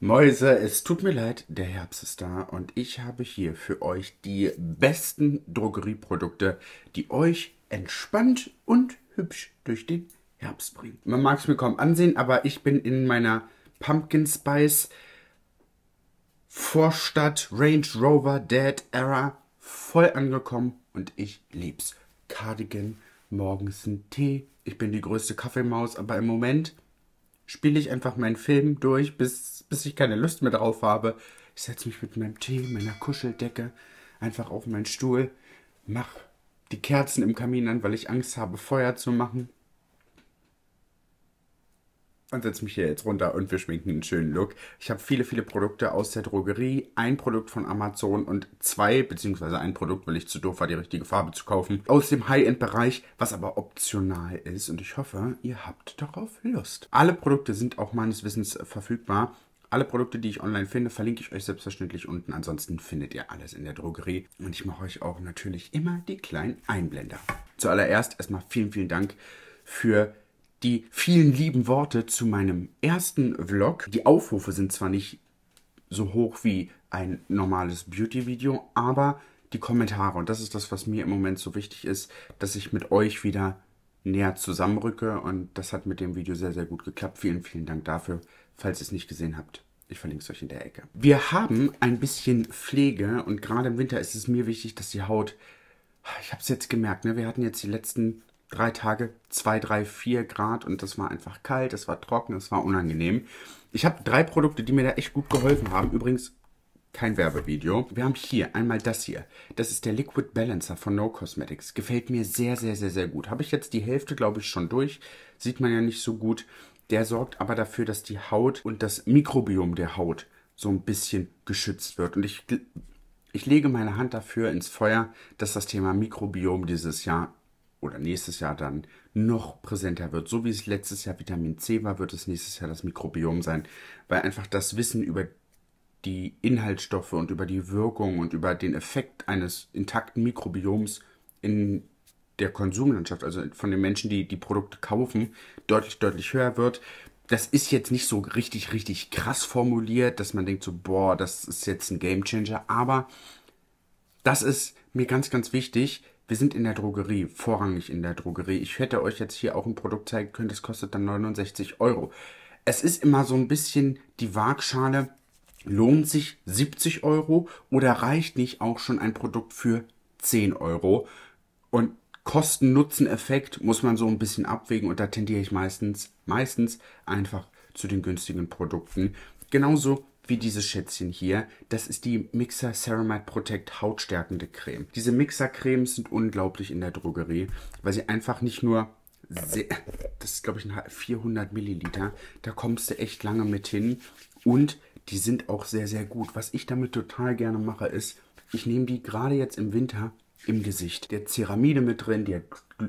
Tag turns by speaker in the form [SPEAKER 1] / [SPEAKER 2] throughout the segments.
[SPEAKER 1] Mäuse, es tut mir leid, der Herbst ist da und ich habe hier für euch die besten Drogerieprodukte, die euch entspannt und hübsch durch den Herbst bringen. Man mag es mir kaum ansehen, aber ich bin in meiner Pumpkin Spice Vorstadt Range Rover Dead Era voll angekommen und ich lieb's. Cardigan, morgens ein Tee. Ich bin die größte Kaffeemaus, aber im Moment spiele ich einfach meinen Film durch, bis, bis ich keine Lust mehr drauf habe. Ich setze mich mit meinem Tee, meiner Kuscheldecke einfach auf meinen Stuhl, mach die Kerzen im Kamin an, weil ich Angst habe, Feuer zu machen und setze mich hier jetzt runter und wir schminken einen schönen Look. Ich habe viele, viele Produkte aus der Drogerie, ein Produkt von Amazon und zwei, beziehungsweise ein Produkt, weil ich zu doof war, die richtige Farbe zu kaufen, aus dem High-End-Bereich, was aber optional ist und ich hoffe, ihr habt darauf Lust. Alle Produkte sind auch meines Wissens verfügbar. Alle Produkte, die ich online finde, verlinke ich euch selbstverständlich unten. Ansonsten findet ihr alles in der Drogerie. Und ich mache euch auch natürlich immer die kleinen Einblender. Zuallererst erstmal vielen, vielen Dank für die die vielen lieben Worte zu meinem ersten Vlog. Die Aufrufe sind zwar nicht so hoch wie ein normales Beauty-Video, aber die Kommentare, und das ist das, was mir im Moment so wichtig ist, dass ich mit euch wieder näher zusammenrücke und das hat mit dem Video sehr, sehr gut geklappt. Vielen, vielen Dank dafür, falls ihr es nicht gesehen habt. Ich verlinke es euch in der Ecke. Wir haben ein bisschen Pflege und gerade im Winter ist es mir wichtig, dass die Haut, ich habe es jetzt gemerkt, ne? wir hatten jetzt die letzten drei Tage zwei, drei, vier Grad und das war einfach kalt, es war trocken, es war unangenehm. Ich habe drei Produkte, die mir da echt gut geholfen haben. Übrigens kein Werbevideo. Wir haben hier einmal das hier. Das ist der Liquid Balancer von No Cosmetics. Gefällt mir sehr, sehr, sehr, sehr gut. Habe ich jetzt die Hälfte, glaube ich, schon durch. Sieht man ja nicht so gut. Der sorgt aber dafür, dass die Haut und das Mikrobiom der Haut so ein bisschen geschützt wird. Und ich, ich lege meine Hand dafür ins Feuer, dass das Thema Mikrobiom dieses Jahr oder nächstes Jahr dann noch präsenter wird. So wie es letztes Jahr Vitamin C war, wird es nächstes Jahr das Mikrobiom sein, weil einfach das Wissen über die Inhaltsstoffe und über die Wirkung und über den Effekt eines intakten Mikrobioms in der Konsumlandschaft, also von den Menschen, die die Produkte kaufen, deutlich, deutlich höher wird. Das ist jetzt nicht so richtig, richtig krass formuliert, dass man denkt so, boah, das ist jetzt ein Game Changer, aber das ist mir ganz, ganz wichtig, wir sind in der Drogerie, vorrangig in der Drogerie. Ich hätte euch jetzt hier auch ein Produkt zeigen können, das kostet dann 69 Euro. Es ist immer so ein bisschen die Waagschale, lohnt sich 70 Euro oder reicht nicht auch schon ein Produkt für 10 Euro? Und Kosten-Nutzen-Effekt muss man so ein bisschen abwägen und da tendiere ich meistens, meistens einfach zu den günstigen Produkten. Genauso wie dieses Schätzchen hier. Das ist die Mixer Ceramide Protect Hautstärkende Creme. Diese Mixercremes sind unglaublich in der Drogerie, weil sie einfach nicht nur sehr, das ist glaube ich 400 Milliliter, da kommst du echt lange mit hin und die sind auch sehr, sehr gut. Was ich damit total gerne mache ist, ich nehme die gerade jetzt im Winter im Gesicht. Die hat Ceramide mit drin, die hat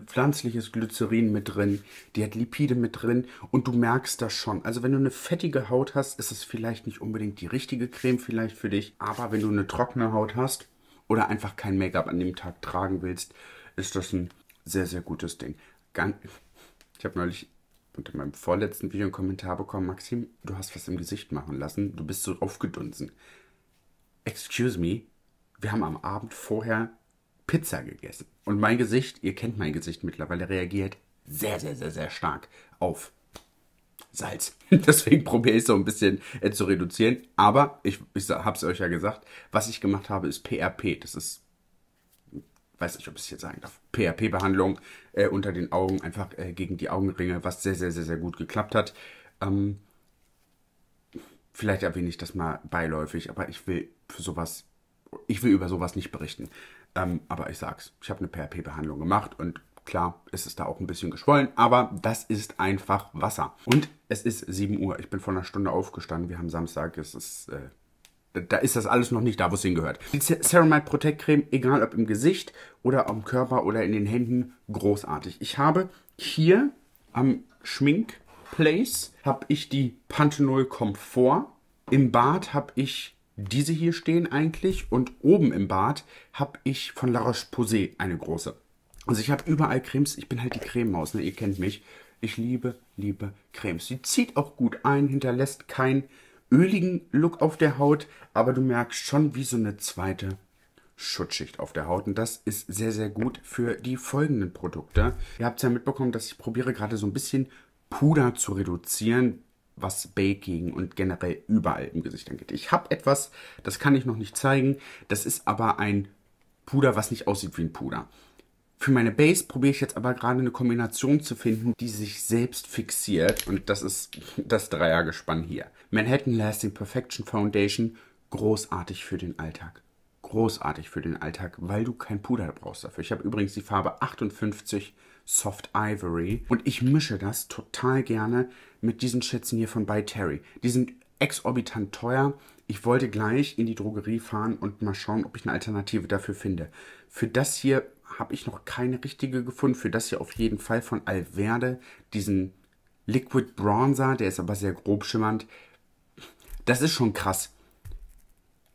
[SPEAKER 1] pflanzliches Glycerin mit drin, die hat Lipide mit drin und du merkst das schon. Also wenn du eine fettige Haut hast, ist es vielleicht nicht unbedingt die richtige Creme vielleicht für dich, aber wenn du eine trockene Haut hast oder einfach kein Make-up an dem Tag tragen willst, ist das ein sehr, sehr gutes Ding. Ich habe neulich unter meinem vorletzten Video einen Kommentar bekommen, Maxim, du hast was im Gesicht machen lassen, du bist so aufgedunsen. Excuse me, wir haben am Abend vorher Pizza gegessen. Und mein Gesicht, ihr kennt mein Gesicht mittlerweile, reagiert sehr, sehr, sehr, sehr stark auf Salz. Deswegen probiere ich es so ein bisschen äh, zu reduzieren. Aber ich, ich habe es euch ja gesagt, was ich gemacht habe, ist PRP. Das ist, weiß nicht, ob ich es jetzt sagen darf, PRP-Behandlung äh, unter den Augen, einfach äh, gegen die Augenringe, was sehr, sehr, sehr, sehr gut geklappt hat. Ähm, vielleicht erwähne ich das mal beiläufig, aber ich will für sowas, ich will über sowas nicht berichten. Ähm, aber ich sag's, ich habe eine prp behandlung gemacht und Klar, ist es da auch ein bisschen geschwollen, aber das ist einfach Wasser. Und es ist 7 Uhr. Ich bin vor einer Stunde aufgestanden. Wir haben Samstag. Es ist, äh, da ist das alles noch nicht da, wo es hingehört. Die Ceramide Protect Creme, egal ob im Gesicht oder am Körper oder in den Händen, großartig. Ich habe hier am Schminkplace habe ich die Panthenol Komfort. Im Bad habe ich diese hier stehen eigentlich und oben im Bad habe ich von La Roche-Posay eine große. Also ich habe überall Cremes, ich bin halt die Crememaus, ne? ihr kennt mich. Ich liebe, liebe Cremes. Sie zieht auch gut ein, hinterlässt keinen öligen Look auf der Haut, aber du merkst schon wie so eine zweite Schutzschicht auf der Haut und das ist sehr, sehr gut für die folgenden Produkte. Ihr habt es ja mitbekommen, dass ich probiere gerade so ein bisschen Puder zu reduzieren, was Baking und generell überall im Gesicht angeht. Ich habe etwas, das kann ich noch nicht zeigen. Das ist aber ein Puder, was nicht aussieht wie ein Puder. Für meine Base probiere ich jetzt aber gerade eine Kombination zu finden, die sich selbst fixiert. Und das ist das Dreiergespann hier. Manhattan Lasting Perfection Foundation, großartig für den Alltag. Großartig für den Alltag, weil du kein Puder brauchst dafür. Ich habe übrigens die Farbe 58 Soft Ivory und ich mische das total gerne mit diesen Schätzen hier von By Terry. Die sind exorbitant teuer. Ich wollte gleich in die Drogerie fahren und mal schauen, ob ich eine Alternative dafür finde. Für das hier habe ich noch keine richtige gefunden. Für das hier auf jeden Fall von Alverde. Diesen Liquid Bronzer, der ist aber sehr grob schimmernd. Das ist schon krass.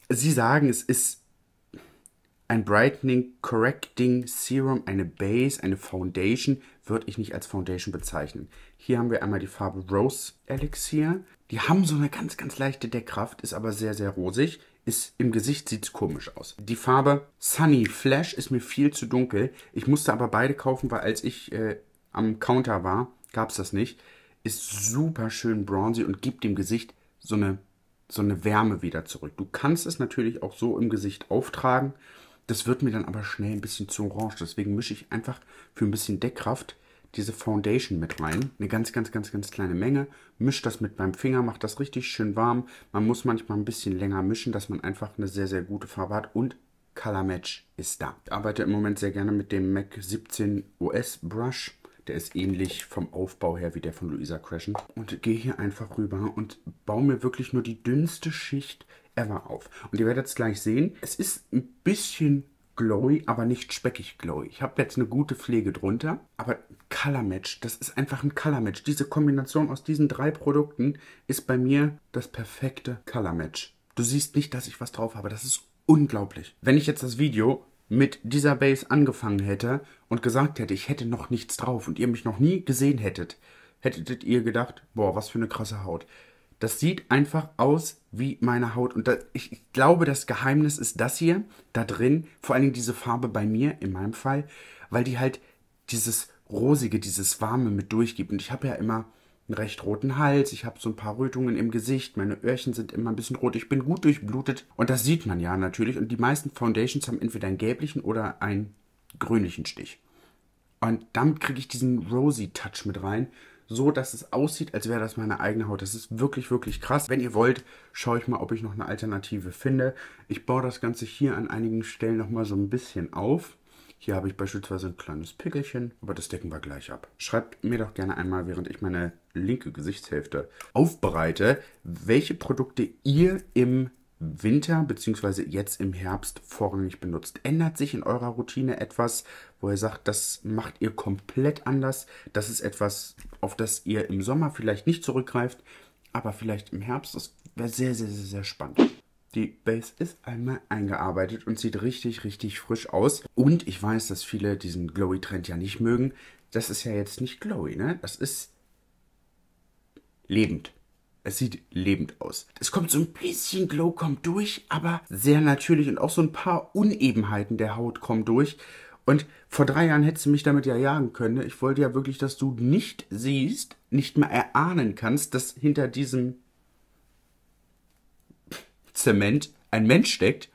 [SPEAKER 1] Sie sagen, es ist ein Brightening Correcting Serum, eine Base, eine Foundation, würde ich nicht als Foundation bezeichnen. Hier haben wir einmal die Farbe Rose Elixir. Die haben so eine ganz, ganz leichte Deckkraft, ist aber sehr, sehr rosig. Ist im Gesicht sieht es komisch aus. Die Farbe Sunny Flash ist mir viel zu dunkel. Ich musste aber beide kaufen, weil als ich äh, am Counter war, gab es das nicht. Ist super schön bronzy und gibt dem Gesicht so eine, so eine Wärme wieder zurück. Du kannst es natürlich auch so im Gesicht auftragen das wird mir dann aber schnell ein bisschen zu orange. Deswegen mische ich einfach für ein bisschen Deckkraft diese Foundation mit rein. Eine ganz, ganz, ganz, ganz kleine Menge. Mischt das mit meinem Finger, macht das richtig schön warm. Man muss manchmal ein bisschen länger mischen, dass man einfach eine sehr, sehr gute Farbe hat. Und Color Match ist da. Ich arbeite im Moment sehr gerne mit dem MAC 17 OS Brush. Der ist ähnlich vom Aufbau her wie der von Luisa Crashen. Und gehe hier einfach rüber und baue mir wirklich nur die dünnste Schicht ever auf. Und ihr werdet es gleich sehen. Es ist ein bisschen glowy, aber nicht speckig glowy. Ich habe jetzt eine gute Pflege drunter, aber Color Match, das ist einfach ein Color Match. Diese Kombination aus diesen drei Produkten ist bei mir das perfekte Color Match. Du siehst nicht, dass ich was drauf habe. Das ist unglaublich. Wenn ich jetzt das Video mit dieser Base angefangen hätte und gesagt hätte, ich hätte noch nichts drauf und ihr mich noch nie gesehen hättet, hättet ihr gedacht, boah, was für eine krasse Haut. Das sieht einfach aus wie meine Haut. Und das, ich glaube, das Geheimnis ist das hier, da drin, vor allen Dingen diese Farbe bei mir, in meinem Fall, weil die halt dieses Rosige, dieses Warme mit durchgibt. Und ich habe ja immer einen recht roten Hals, ich habe so ein paar Rötungen im Gesicht, meine Öhrchen sind immer ein bisschen rot, ich bin gut durchblutet und das sieht man ja natürlich und die meisten Foundations haben entweder einen gelblichen oder einen grünlichen Stich. Und damit kriege ich diesen rosy Touch mit rein so, dass es aussieht, als wäre das meine eigene Haut. Das ist wirklich, wirklich krass. Wenn ihr wollt, schaue ich mal, ob ich noch eine Alternative finde. Ich baue das Ganze hier an einigen Stellen nochmal so ein bisschen auf. Hier habe ich beispielsweise ein kleines Pickelchen, aber das decken wir gleich ab. Schreibt mir doch gerne einmal, während ich meine linke Gesichtshälfte aufbereite, welche Produkte ihr im Winter bzw. jetzt im Herbst vorrangig benutzt. Ändert sich in eurer Routine etwas, wo ihr sagt, das macht ihr komplett anders. Das ist etwas, auf das ihr im Sommer vielleicht nicht zurückgreift, aber vielleicht im Herbst. Das wäre sehr, sehr, sehr, sehr spannend. Die Base ist einmal eingearbeitet und sieht richtig, richtig frisch aus. Und ich weiß, dass viele diesen Glowy-Trend ja nicht mögen. Das ist ja jetzt nicht Glowy, ne? Das ist lebend. Es sieht lebend aus. Es kommt so ein bisschen Glow kommt durch, aber sehr natürlich und auch so ein paar Unebenheiten der Haut kommen durch. Und vor drei Jahren hättest du mich damit ja jagen können. Ich wollte ja wirklich, dass du nicht siehst, nicht mehr erahnen kannst, dass hinter diesem Zement ein Mensch steckt.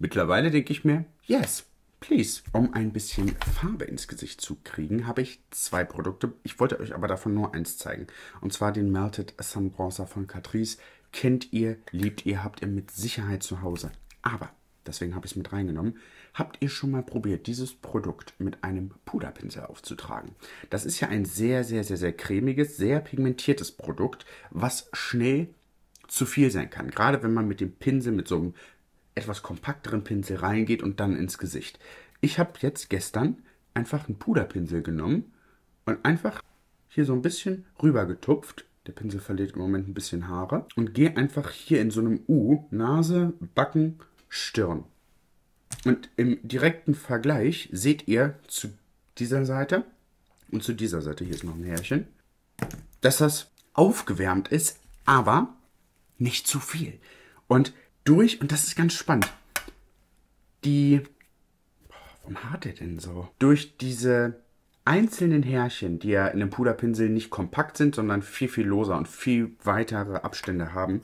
[SPEAKER 1] Mittlerweile denke ich mir, yes, Please. Um ein bisschen Farbe ins Gesicht zu kriegen, habe ich zwei Produkte. Ich wollte euch aber davon nur eins zeigen. Und zwar den Melted Sun Bronzer von Catrice. Kennt ihr, liebt ihr, habt ihr mit Sicherheit zu Hause. Aber, deswegen habe ich es mit reingenommen, habt ihr schon mal probiert, dieses Produkt mit einem Puderpinsel aufzutragen. Das ist ja ein sehr, sehr, sehr, sehr cremiges, sehr pigmentiertes Produkt, was schnell zu viel sein kann. Gerade wenn man mit dem Pinsel, mit so einem etwas kompakteren Pinsel reingeht und dann ins Gesicht. Ich habe jetzt gestern einfach einen Puderpinsel genommen und einfach hier so ein bisschen rüber getupft. Der Pinsel verliert im Moment ein bisschen Haare. Und gehe einfach hier in so einem U, Nase, Backen, Stirn. Und im direkten Vergleich seht ihr zu dieser Seite und zu dieser Seite, hier ist noch ein Härchen, dass das aufgewärmt ist, aber nicht zu viel. Und durch, und das ist ganz spannend, die, warum hat er denn so? Durch diese einzelnen Härchen, die ja in einem Puderpinsel nicht kompakt sind, sondern viel, viel loser und viel weitere Abstände haben,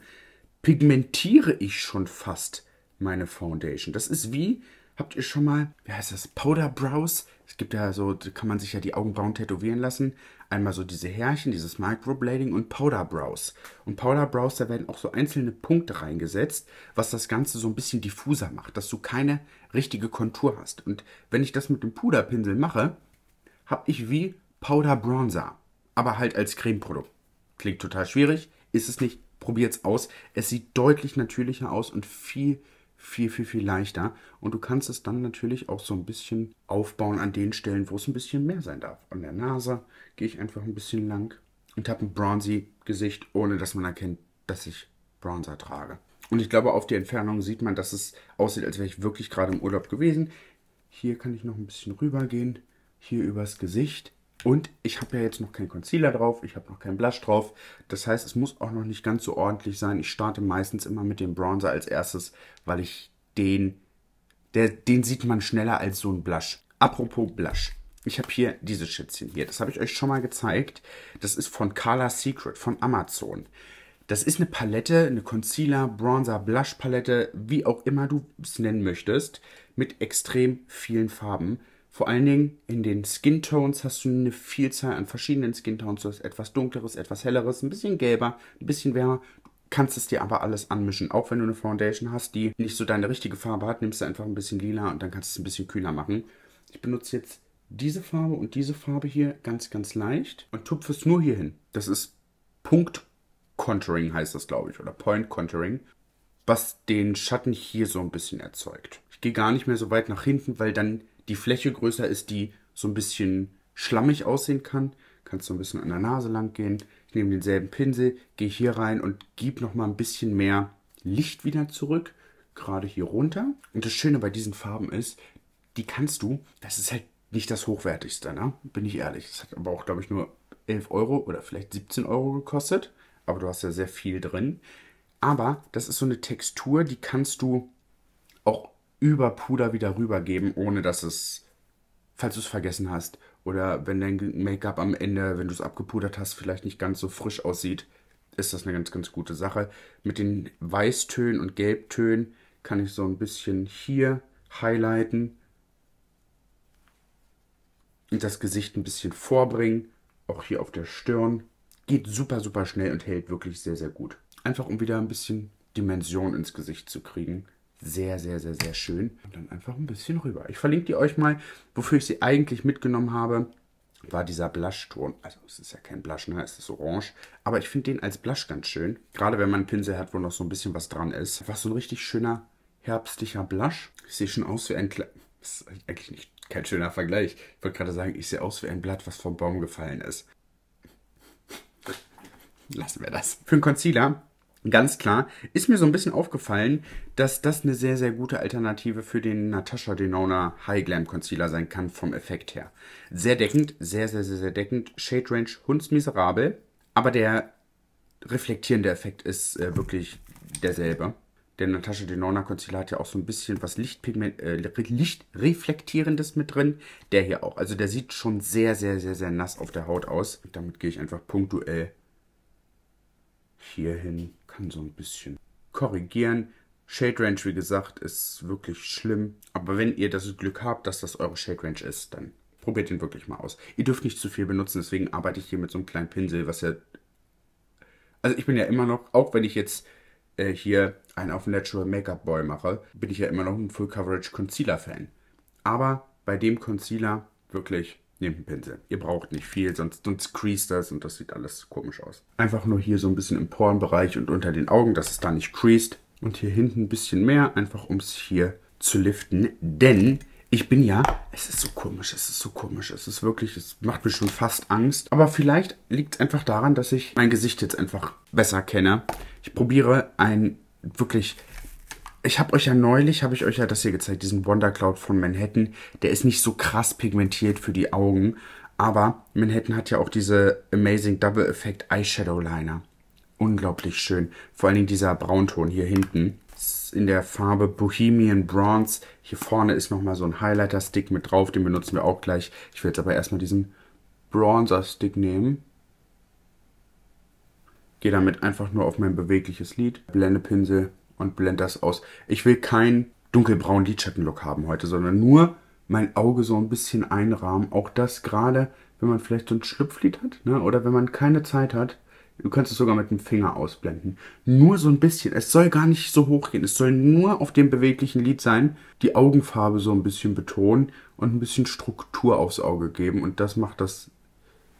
[SPEAKER 1] pigmentiere ich schon fast meine Foundation. Das ist wie, Habt ihr schon mal, wie heißt das, Powder Brows? Es gibt ja so, da kann man sich ja die Augenbrauen tätowieren lassen. Einmal so diese Härchen, dieses Microblading und Powder Brows. Und Powder Brows, da werden auch so einzelne Punkte reingesetzt, was das Ganze so ein bisschen diffuser macht, dass du keine richtige Kontur hast. Und wenn ich das mit dem Puderpinsel mache, habe ich wie Powder Bronzer, aber halt als Cremeprodukt. Klingt total schwierig, ist es nicht. probiert es aus. Es sieht deutlich natürlicher aus und viel viel, viel, viel leichter. Und du kannst es dann natürlich auch so ein bisschen aufbauen an den Stellen, wo es ein bisschen mehr sein darf. An der Nase gehe ich einfach ein bisschen lang und habe ein bronzy Gesicht, ohne dass man erkennt, dass ich Bronzer trage. Und ich glaube, auf die Entfernung sieht man, dass es aussieht, als wäre ich wirklich gerade im Urlaub gewesen. Hier kann ich noch ein bisschen rüber gehen, hier übers Gesicht. Und ich habe ja jetzt noch keinen Concealer drauf, ich habe noch keinen Blush drauf. Das heißt, es muss auch noch nicht ganz so ordentlich sein. Ich starte meistens immer mit dem Bronzer als erstes, weil ich den, der, den sieht man schneller als so ein Blush. Apropos Blush. Ich habe hier dieses Schätzchen hier. Das habe ich euch schon mal gezeigt. Das ist von Color Secret von Amazon. Das ist eine Palette, eine Concealer, Bronzer, Blush Palette, wie auch immer du es nennen möchtest, mit extrem vielen Farben. Vor allen Dingen in den Skin Tones hast du eine Vielzahl an verschiedenen Skin Tones. Du hast etwas dunkleres, etwas helleres, ein bisschen gelber, ein bisschen wärmer. Du kannst es dir aber alles anmischen. Auch wenn du eine Foundation hast, die nicht so deine richtige Farbe hat, nimmst du einfach ein bisschen lila und dann kannst du es ein bisschen kühler machen. Ich benutze jetzt diese Farbe und diese Farbe hier ganz, ganz leicht und tupfe es nur hier hin. Das ist Punkt Contouring heißt das, glaube ich, oder Point Contouring, was den Schatten hier so ein bisschen erzeugt. Ich gehe gar nicht mehr so weit nach hinten, weil dann die Fläche größer ist, die so ein bisschen schlammig aussehen kann. Kannst du ein bisschen an der Nase lang gehen. Ich nehme denselben Pinsel, gehe hier rein und gebe nochmal ein bisschen mehr Licht wieder zurück, gerade hier runter. Und das Schöne bei diesen Farben ist, die kannst du, das ist halt nicht das Hochwertigste, ne? bin ich ehrlich. Das hat aber auch, glaube ich, nur 11 Euro oder vielleicht 17 Euro gekostet. Aber du hast ja sehr viel drin. Aber das ist so eine Textur, die kannst du auch über Puder wieder rübergeben, ohne dass es, falls du es vergessen hast, oder wenn dein Make-up am Ende, wenn du es abgepudert hast, vielleicht nicht ganz so frisch aussieht, ist das eine ganz, ganz gute Sache. Mit den Weißtönen und Gelbtönen kann ich so ein bisschen hier highlighten und das Gesicht ein bisschen vorbringen, auch hier auf der Stirn. Geht super, super schnell und hält wirklich sehr, sehr gut. Einfach um wieder ein bisschen Dimension ins Gesicht zu kriegen sehr, sehr, sehr, sehr schön. Und dann einfach ein bisschen rüber. Ich verlinke die euch mal, wofür ich sie eigentlich mitgenommen habe war dieser Blushton. Also es ist ja kein Blush, ne? Es ist orange. Aber ich finde den als Blush ganz schön. Gerade wenn man einen Pinsel hat, wo noch so ein bisschen was dran ist. Einfach so ein richtig schöner herbstlicher Blush. Ich sehe schon aus wie ein... Kle das ist eigentlich nicht, kein schöner Vergleich. Ich wollte gerade sagen, ich sehe aus wie ein Blatt, was vom Baum gefallen ist. Lassen wir das. Für einen Concealer ganz klar. Ist mir so ein bisschen aufgefallen, dass das eine sehr, sehr gute Alternative für den Natasha Denona High Glam Concealer sein kann vom Effekt her. Sehr deckend, sehr, sehr, sehr, sehr deckend. Shade Range hundsmiserabel, aber der reflektierende Effekt ist äh, wirklich derselbe. Der Natasha Denona Concealer hat ja auch so ein bisschen was Lichtpigment, äh, Lichtreflektierendes mit drin. Der hier auch. Also der sieht schon sehr, sehr, sehr, sehr nass auf der Haut aus. Und damit gehe ich einfach punktuell hier hin kann so ein bisschen korrigieren. Shade Range, wie gesagt, ist wirklich schlimm. Aber wenn ihr das Glück habt, dass das eure Shade Range ist, dann probiert den wirklich mal aus. Ihr dürft nicht zu viel benutzen, deswegen arbeite ich hier mit so einem kleinen Pinsel, was ja... Also ich bin ja immer noch, auch wenn ich jetzt äh, hier einen auf Natural Make-up Boy mache, bin ich ja immer noch ein Full Coverage Concealer Fan. Aber bei dem Concealer wirklich Nehmt einen Pinsel. Ihr braucht nicht viel, sonst, sonst crease das und das sieht alles komisch aus. Einfach nur hier so ein bisschen im Porenbereich und unter den Augen, dass es da nicht creased. Und hier hinten ein bisschen mehr, einfach um es hier zu liften. Denn ich bin ja, es ist so komisch, es ist so komisch, es ist wirklich, es macht mir schon fast Angst. Aber vielleicht liegt es einfach daran, dass ich mein Gesicht jetzt einfach besser kenne. Ich probiere ein wirklich ich habe euch ja neulich, habe ich euch ja das hier gezeigt, diesen Wonder Cloud von Manhattan. Der ist nicht so krass pigmentiert für die Augen, aber Manhattan hat ja auch diese Amazing Double Effect Eyeshadow Liner. Unglaublich schön. Vor allen Dingen dieser Braunton hier hinten in der Farbe Bohemian Bronze. Hier vorne ist nochmal so ein Highlighter-Stick mit drauf, den benutzen wir auch gleich. Ich will jetzt aber erstmal diesen Bronzer-Stick nehmen. Gehe damit einfach nur auf mein bewegliches Lid, Blendepinsel und blende das aus. Ich will keinen dunkelbraunen Lidschattenlook haben heute, sondern nur mein Auge so ein bisschen einrahmen. Auch das gerade, wenn man vielleicht so ein Schlüpflied hat ne? oder wenn man keine Zeit hat. Du kannst es sogar mit dem Finger ausblenden. Nur so ein bisschen. Es soll gar nicht so hoch gehen. Es soll nur auf dem beweglichen Lid sein, die Augenfarbe so ein bisschen betonen und ein bisschen Struktur aufs Auge geben. Und das macht das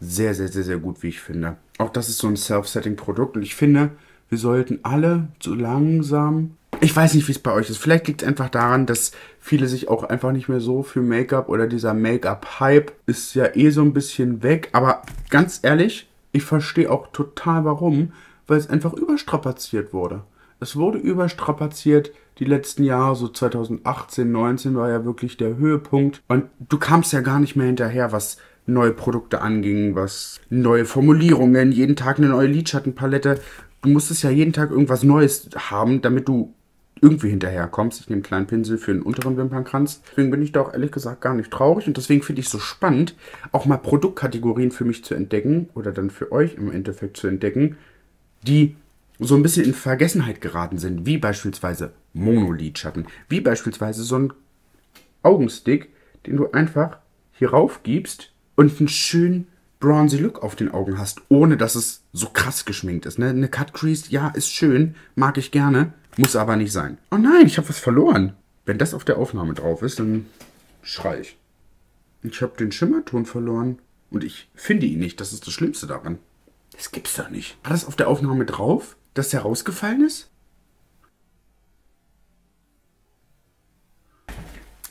[SPEAKER 1] sehr, sehr, sehr, sehr gut, wie ich finde. Auch das ist so ein Self-Setting-Produkt. Und ich finde, wir sollten alle so langsam. Ich weiß nicht, wie es bei euch ist. Vielleicht liegt es einfach daran, dass viele sich auch einfach nicht mehr so für Make-up oder dieser Make-up-Hype ist ja eh so ein bisschen weg. Aber ganz ehrlich, ich verstehe auch total warum, weil es einfach überstrapaziert wurde. Es wurde überstrapaziert die letzten Jahre, so 2018, 19 war ja wirklich der Höhepunkt. Und du kamst ja gar nicht mehr hinterher, was neue Produkte anging, was neue Formulierungen, jeden Tag eine neue Lidschattenpalette, du musstest ja jeden Tag irgendwas Neues haben, damit du irgendwie hinterherkommst. Ich nehme einen kleinen Pinsel für den unteren Wimpernkranz. Deswegen bin ich da auch ehrlich gesagt gar nicht traurig und deswegen finde ich es so spannend, auch mal Produktkategorien für mich zu entdecken oder dann für euch im Endeffekt zu entdecken, die so ein bisschen in Vergessenheit geraten sind, wie beispielsweise Monolidschatten, wie beispielsweise so ein Augenstick, den du einfach hier rauf gibst und einen schönen bronzy Look auf den Augen hast, ohne dass es so krass geschminkt ist. Ne? Eine Cut Crease, ja, ist schön, mag ich gerne, muss aber nicht sein. Oh nein, ich habe was verloren. Wenn das auf der Aufnahme drauf ist, dann schrei ich. Ich habe den Schimmerton verloren und ich finde ihn nicht. Das ist das Schlimmste daran. Das gibt's doch nicht. War das auf der Aufnahme drauf, dass der rausgefallen ist?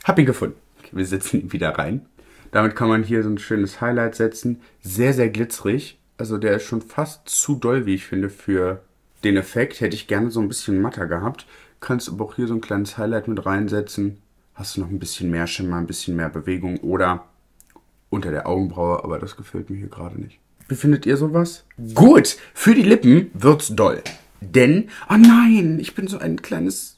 [SPEAKER 1] Hab ihn gefunden. wir setzen ihn wieder rein. Damit kann man hier so ein schönes Highlight setzen. Sehr, sehr glitzerig. Also der ist schon fast zu doll, wie ich finde, für den Effekt. Hätte ich gerne so ein bisschen matter gehabt. Kannst aber auch hier so ein kleines Highlight mit reinsetzen. Hast du noch ein bisschen mehr Schimmer, ein bisschen mehr Bewegung oder unter der Augenbraue, aber das gefällt mir hier gerade nicht. Wie findet ihr sowas? Gut, für die Lippen wird's doll. Denn, oh nein, ich bin so ein kleines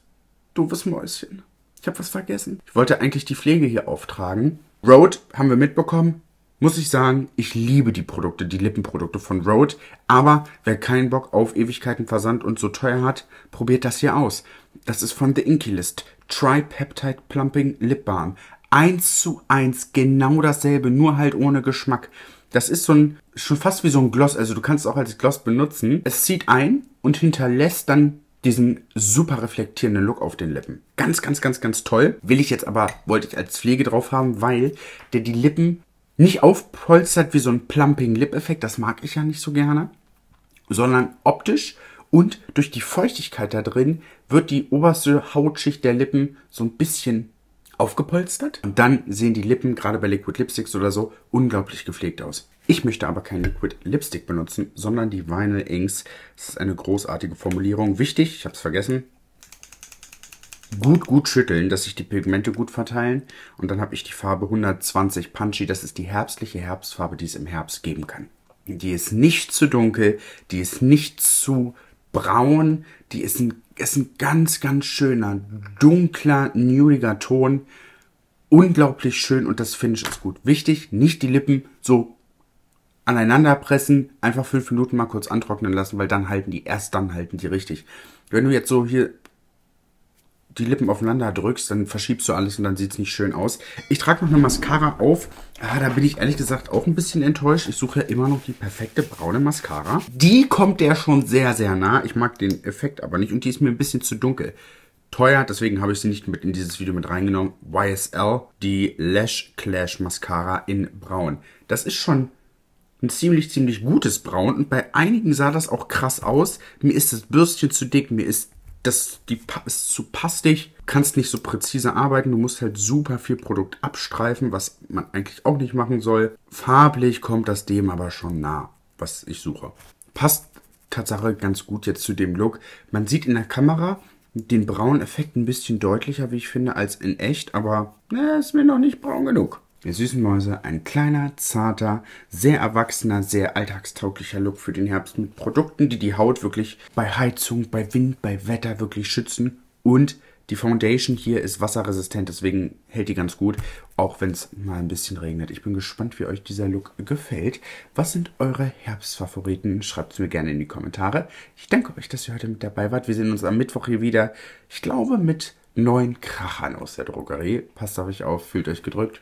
[SPEAKER 1] doofes Mäuschen. Ich habe was vergessen. Ich wollte eigentlich die Pflege hier auftragen, Rode haben wir mitbekommen. Muss ich sagen, ich liebe die Produkte, die Lippenprodukte von Rode. Aber wer keinen Bock auf Ewigkeiten Versand und so teuer hat, probiert das hier aus. Das ist von The Inky List. tri Plumping Lip Balm. Eins zu eins, genau dasselbe, nur halt ohne Geschmack. Das ist so ein, schon fast wie so ein Gloss. Also du kannst es auch als Gloss benutzen. Es zieht ein und hinterlässt dann diesen super reflektierenden Look auf den Lippen. Ganz, ganz, ganz, ganz toll. Will ich jetzt aber, wollte ich als Pflege drauf haben, weil der die Lippen nicht aufpolstert wie so ein plumping Lip-Effekt, das mag ich ja nicht so gerne, sondern optisch und durch die Feuchtigkeit da drin wird die oberste Hautschicht der Lippen so ein bisschen aufgepolstert. Und dann sehen die Lippen, gerade bei Liquid Lipsticks oder so, unglaublich gepflegt aus. Ich möchte aber kein Liquid Lipstick benutzen, sondern die Vinyl Inks. Das ist eine großartige Formulierung. Wichtig, ich habe es vergessen, gut, gut schütteln, dass sich die Pigmente gut verteilen. Und dann habe ich die Farbe 120 Punchy. Das ist die herbstliche Herbstfarbe, die es im Herbst geben kann. Die ist nicht zu dunkel, die ist nicht zu braun, die ist ein, ist ein ganz, ganz schöner, dunkler, nudiger Ton. Unglaublich schön und das Finish ist gut. Wichtig, nicht die Lippen so aneinanderpressen, einfach fünf Minuten mal kurz antrocknen lassen, weil dann halten die, erst dann halten die richtig. Wenn du jetzt so hier die Lippen aufeinander drückst, dann verschiebst du alles und dann sieht es nicht schön aus. Ich trage noch eine Mascara auf. Ah, da bin ich ehrlich gesagt auch ein bisschen enttäuscht. Ich suche ja immer noch die perfekte braune Mascara. Die kommt der schon sehr, sehr nah. Ich mag den Effekt aber nicht und die ist mir ein bisschen zu dunkel. Teuer, deswegen habe ich sie nicht mit in dieses Video mit reingenommen. YSL, die Lash Clash Mascara in braun. Das ist schon ein ziemlich, ziemlich gutes Braun. Und bei einigen sah das auch krass aus. Mir ist das Bürstchen zu dick, mir ist das die, ist zu pastig. Kannst nicht so präzise arbeiten. Du musst halt super viel Produkt abstreifen, was man eigentlich auch nicht machen soll. Farblich kommt das dem aber schon nah, was ich suche. Passt Tatsache ganz gut jetzt zu dem Look. Man sieht in der Kamera den braunen Effekt ein bisschen deutlicher, wie ich finde, als in echt. Aber na, ne, ist mir noch nicht braun genug. Ihr süßen Mäuse, ein kleiner, zarter, sehr erwachsener, sehr alltagstauglicher Look für den Herbst mit Produkten, die die Haut wirklich bei Heizung, bei Wind, bei Wetter wirklich schützen. Und die Foundation hier ist wasserresistent, deswegen hält die ganz gut, auch wenn es mal ein bisschen regnet. Ich bin gespannt, wie euch dieser Look gefällt. Was sind eure Herbstfavoriten? Schreibt es mir gerne in die Kommentare. Ich danke euch, dass ihr heute mit dabei wart. Wir sehen uns am Mittwoch hier wieder. Ich glaube mit neuen Krachern aus der Drogerie. Passt auf euch auf, fühlt euch gedrückt.